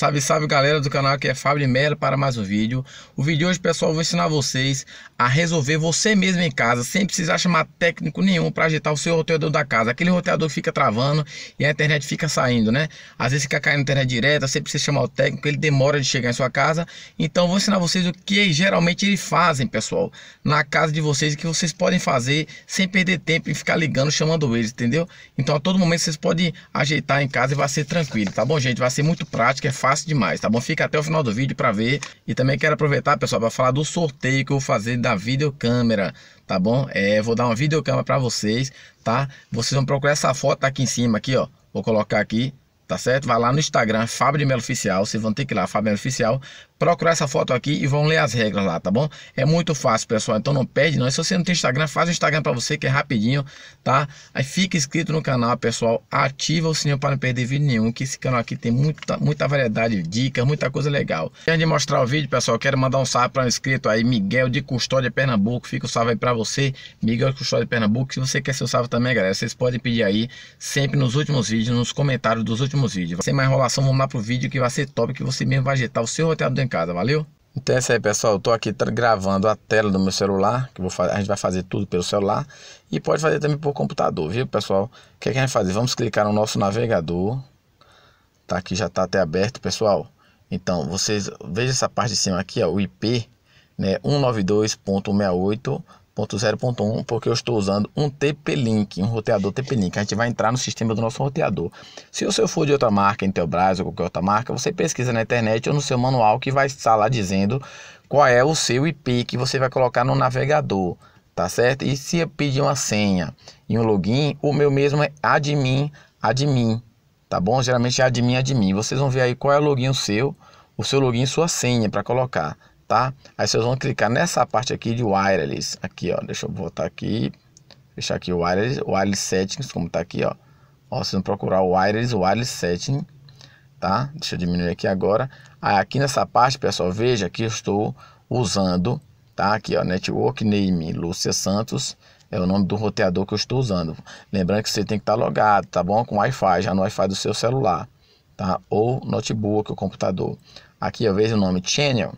Salve, salve galera do canal, aqui é Fábio Melo para mais um vídeo. O vídeo de hoje, pessoal, eu vou ensinar vocês a resolver você mesmo em casa, sem precisar chamar técnico nenhum para agitar o seu roteador da casa. Aquele roteador que fica travando e a internet fica saindo, né? Às vezes fica caindo internet direta, sempre precisa chamar o técnico, ele demora de chegar em sua casa. Então, vou ensinar vocês o que geralmente eles fazem, pessoal, na casa de vocês, o que vocês podem fazer sem perder tempo e ficar ligando, chamando eles, entendeu? Então, a todo momento vocês podem ajeitar em casa e vai ser tranquilo, tá bom, gente? Vai ser muito prático, é fácil fácil demais, tá bom? Fica até o final do vídeo para ver. E também quero aproveitar, pessoal, para falar do sorteio que eu vou fazer da videocâmera, tá bom? É, vou dar uma videocâmera para vocês, tá? Vocês vão procurar essa foto aqui em cima, aqui, ó. Vou colocar aqui, tá certo? Vai lá no Instagram, Fábio de Melo Oficial, vocês vão ter que ir lá, Fábio de Melo Oficial, procurar essa foto aqui e vão ler as regras lá, tá bom? É muito fácil, pessoal, então não perde não. E se você não tem Instagram, faz o Instagram para você que é rapidinho, tá? Aí fica inscrito no canal, pessoal, ativa o sininho para não perder vídeo nenhum, que esse canal aqui tem muita, muita variedade de dicas, muita coisa legal. E antes de mostrar o vídeo, pessoal, quero mandar um salve para um inscrito aí, Miguel de Custódia Pernambuco, fica o salve aí para você, Miguel de Custódia Pernambuco. Se você quer seu salve também, galera, vocês podem pedir aí sempre nos últimos vídeos, nos comentários dos últimos vídeos. Sem mais enrolação, vamos lá pro vídeo que vai ser top, que você mesmo vai agitar o seu roteado do casa, valeu? Então é isso aí, pessoal. Eu tô aqui gravando a tela do meu celular, que fazer, a gente vai fazer tudo pelo celular e pode fazer também por computador, viu, pessoal? O que, é que a gente vai fazer? Vamos clicar no nosso navegador. Tá aqui, já tá até aberto, pessoal. Então, vocês vejam essa parte de cima aqui, ó, o IP, né, 192.168 0.0.1 porque eu estou usando um TP-Link, um roteador TP-Link. A gente vai entrar no sistema do nosso roteador. Se o seu for de outra marca, Intelbras ou qualquer outra marca, você pesquisa na internet ou no seu manual que vai estar lá dizendo qual é o seu IP que você vai colocar no navegador, tá certo? E se pedir uma senha e um login, o meu mesmo é admin, admin, tá bom? Geralmente é admin, admin. Vocês vão ver aí qual é o login seu, o seu login e sua senha para colocar tá? Aí vocês vão clicar nessa parte aqui de wireless, aqui, ó, deixa eu botar aqui, deixar aqui o wireless, wireless settings, como tá aqui, ó. Ó, vocês vão procurar o wireless, wireless setting, tá? Deixa eu diminuir aqui agora. Aí ah, aqui nessa parte, pessoal, veja que eu estou usando, tá? Aqui, ó, network name Lúcia Santos, é o nome do roteador que eu estou usando. Lembrando que você tem que estar logado, tá bom? Com Wi-Fi, já no Wi-Fi do seu celular, tá? Ou notebook ou computador. Aqui eu vejo o nome channel,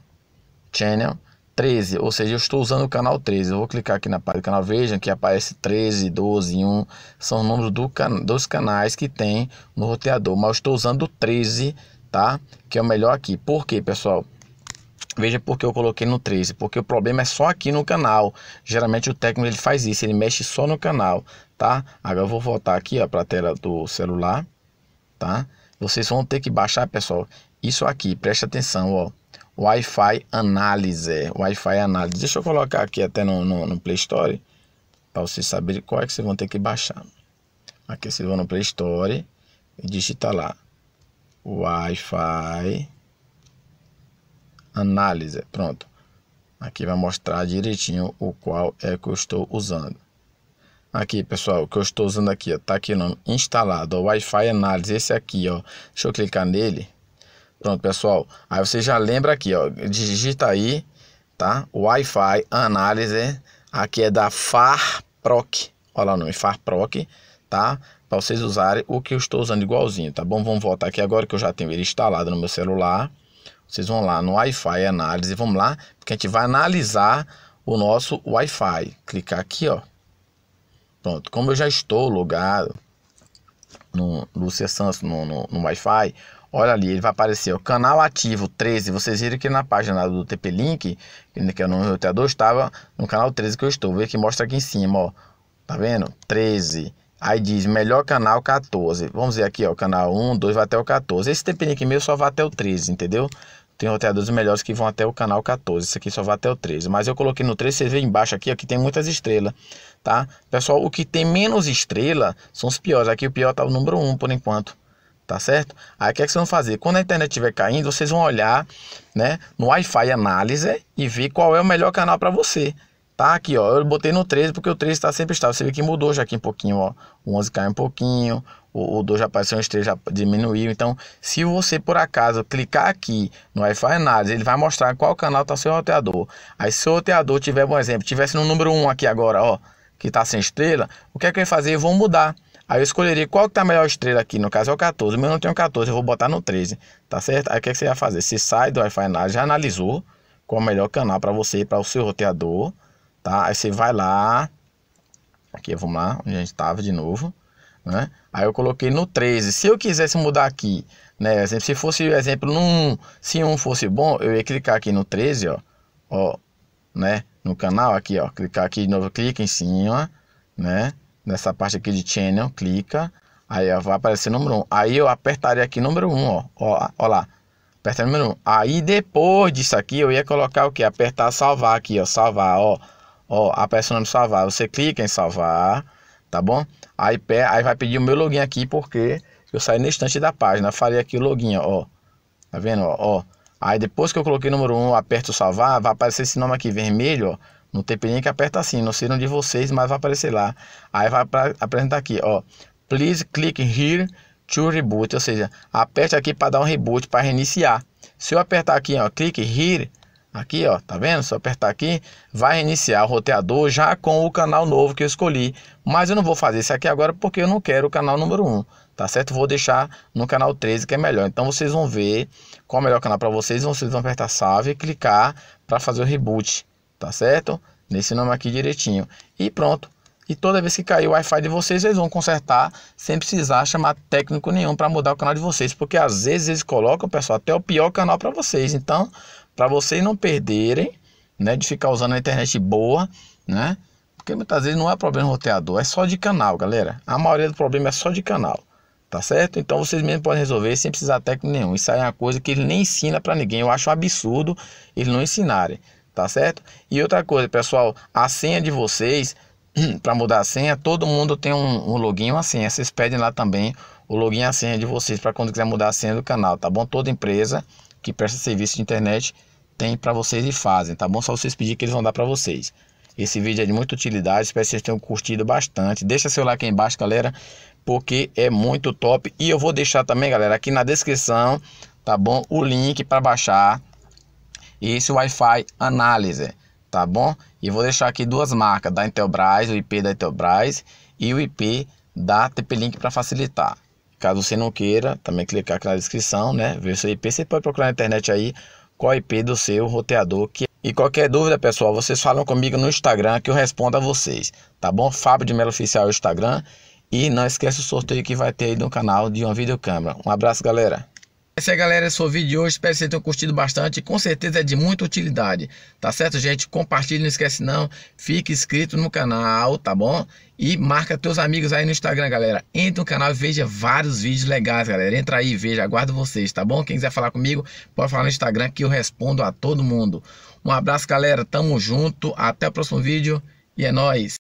Channel 13, ou seja, eu estou usando o canal 13. Eu vou clicar aqui na parte do canal Vejam, que aparece 13, 12, 1. São os números do can dos canais que tem no roteador. Mas eu estou usando o 13, tá? Que é o melhor aqui. Por quê, pessoal? Veja porque eu coloquei no 13, porque o problema é só aqui no canal. Geralmente o técnico ele faz isso, ele mexe só no canal, tá? Agora eu vou voltar aqui, ó, para a tela do celular, tá? Vocês vão ter que baixar, pessoal, isso aqui, preste atenção, ó. Wi-Fi Analyzer. Wi-Fi Analyzer. Deixa eu colocar aqui até no, no, no Play Store. Para vocês saberem qual é que vocês vão ter que baixar. Aqui vocês vão no Play Store e digitar lá. Wi-Fi Analyzer. Pronto. Aqui vai mostrar direitinho o qual é que eu estou usando. Aqui, pessoal, o que eu estou usando aqui, ó, tá aqui no instalado, Wi-Fi Analyzer. esse aqui, ó. Deixa eu clicar nele. Pronto, pessoal. Aí você já lembra aqui, ó. Digita aí, tá? Wi-Fi análise. Aqui é da Farproc. Olha lá o nome, Farproc, tá? Para vocês usarem o que eu estou usando igualzinho, tá bom? Vamos voltar aqui agora que eu já tenho ele instalado no meu celular. Vocês vão lá no Wi-Fi análise, vamos lá, porque a gente vai analisar o nosso Wi-Fi. Clicar aqui, ó. Pronto, como eu já estou logado no Lúcia Santos no, no, no Wi-Fi, Olha ali, ele vai aparecer, o canal ativo 13. Vocês viram que na página do TP-Link, que é o nome do roteador, estava no canal 13 que eu estou. Vê que mostra aqui em cima, ó. Tá vendo? 13. Aí diz melhor canal 14. Vamos ver aqui, ó, canal 1, 2 vai até o 14. Esse TP-Link meu só vai até o 13, entendeu? Tem roteadores melhores que vão até o canal 14. Esse aqui só vai até o 13. Mas eu coloquei no 13, você vê embaixo aqui, ó, que tem muitas estrelas, tá? Pessoal, o que tem menos estrela são os piores. Aqui o pior tá o número 1 por enquanto tá certo? Aí o que, é que vocês vão fazer? Quando a internet estiver caindo, vocês vão olhar, né, no Wi-Fi análise e ver qual é o melhor canal para você. Tá aqui, ó, eu botei no 13 porque o 13 está sempre estável. Você vê que mudou já aqui um pouquinho, ó. O 11 caiu um pouquinho, o, o 2 já apareceu, os 3 já diminuiu. Então, se você por acaso clicar aqui no Wi-Fi análise, ele vai mostrar qual canal está seu roteador. Aí se o roteador tiver, por exemplo, tivesse no número 1 aqui agora, ó, que está sem estrela, o que é que eu ia fazer? Eu vou mudar. Aí eu escolheria qual que tá a melhor estrela aqui, no caso é o 14, mas eu não tenho 14, eu vou botar no 13, tá certo? Aí o que, é que você vai fazer? Você sai do Wi-Fi Análise, já analisou qual é o melhor canal para você ir para o seu roteador, tá? Aí você vai lá, aqui, vamos lá, onde a gente estava de novo, né? Aí eu coloquei no 13. Se eu quisesse mudar aqui, né, se fosse, exemplo, num, se um fosse bom, eu ia clicar aqui no 13, ó, ó, né, no canal aqui, ó, clicar aqui de novo, clica em cima, né? nessa parte aqui de channel, clica, aí ó, vai aparecer número 1. Aí eu apertaria aqui número 1, ó, ó, ó lá, Aperta número 1. Aí depois disso aqui eu ia colocar o que? Apertar salvar aqui, ó, salvar, ó, ó, aperta o nome salvar, você clica em salvar, tá bom? Aí, aí vai pedir o meu login aqui porque eu saí no instante da página, eu aqui o login, ó, tá vendo, ó, ó. Aí depois que eu coloquei número 1, aperto salvar, vai aparecer esse nome aqui vermelho, ó no TPN que aperta assim, não sei onde vocês, mas vai aparecer lá. Aí vai apresentar aqui, ó. Please click here to reboot, ou seja, aperte aqui para dar um reboot, para reiniciar. Se eu apertar aqui, ó, click here, aqui, ó, tá vendo? Se eu apertar aqui, vai reiniciar o roteador já com o canal novo que eu escolhi. Mas eu não vou fazer isso aqui agora porque eu não quero o canal número 1, tá certo? Vou deixar no canal 13 que é melhor. Então vocês vão ver qual é o melhor canal para vocês, vocês vão apertar salve, clicar para fazer o reboot tá certo? Nesse nome aqui direitinho. E pronto. E toda vez que cair o Wi-Fi de vocês, vocês vão consertar sem precisar chamar técnico nenhum para mudar o canal de vocês, porque às vezes eles colocam, pessoal, até o pior canal para vocês. Então, para vocês não perderem, né, de ficar usando a internet boa, né? Porque muitas vezes não é problema roteador, é só de canal, galera. A maioria do problema é só de canal, tá certo? Então vocês mesmo podem resolver sem precisar técnico nenhum. Isso aí é uma coisa que ele nem ensina para ninguém. Eu acho um absurdo eles não ensinarem tá certo? E outra coisa, pessoal, a senha de vocês, para mudar a senha, todo mundo tem um, um login e uma senha. Vocês pedem lá também o login e a senha de vocês para quando quiser mudar a senha do canal, tá bom? Toda empresa que presta serviço de internet tem para vocês e fazem, tá bom? Só vocês pedir que eles vão dar para vocês. Esse vídeo é de muita utilidade, espero que vocês tenham curtido bastante. Deixa seu like aí embaixo, galera, porque é muito top. E eu vou deixar também, galera, aqui na descrição, tá bom? O link para baixar e esse Wi-Fi Analyzer, tá bom? E vou deixar aqui duas marcas, da Intelbras, o IP da Intelbras e o IP da TP-Link para facilitar. Caso você não queira, também clicar aqui na descrição, né? Ver seu IP, você pode procurar na internet aí qual IP do seu roteador que é. e qualquer dúvida, pessoal, vocês falam comigo no Instagram que eu respondo a vocês, tá bom? Fábio de Melo Oficial Instagram. E não esqueça o sorteio que vai ter aí no canal de uma videocâmera. Um abraço, galera! Essa é galera, esse foi o vídeo de hoje, espero que vocês tenham curtido bastante, com certeza é de muita utilidade, tá certo gente? Compartilhe, não esquece não, fique inscrito no canal, tá bom? E marca teus amigos aí no Instagram, galera, entra no canal e veja vários vídeos legais, galera, entra aí e veja, aguardo vocês, tá bom? Quem quiser falar comigo, pode falar no Instagram que eu respondo a todo mundo. Um abraço galera, tamo junto, até o próximo vídeo e é nóis!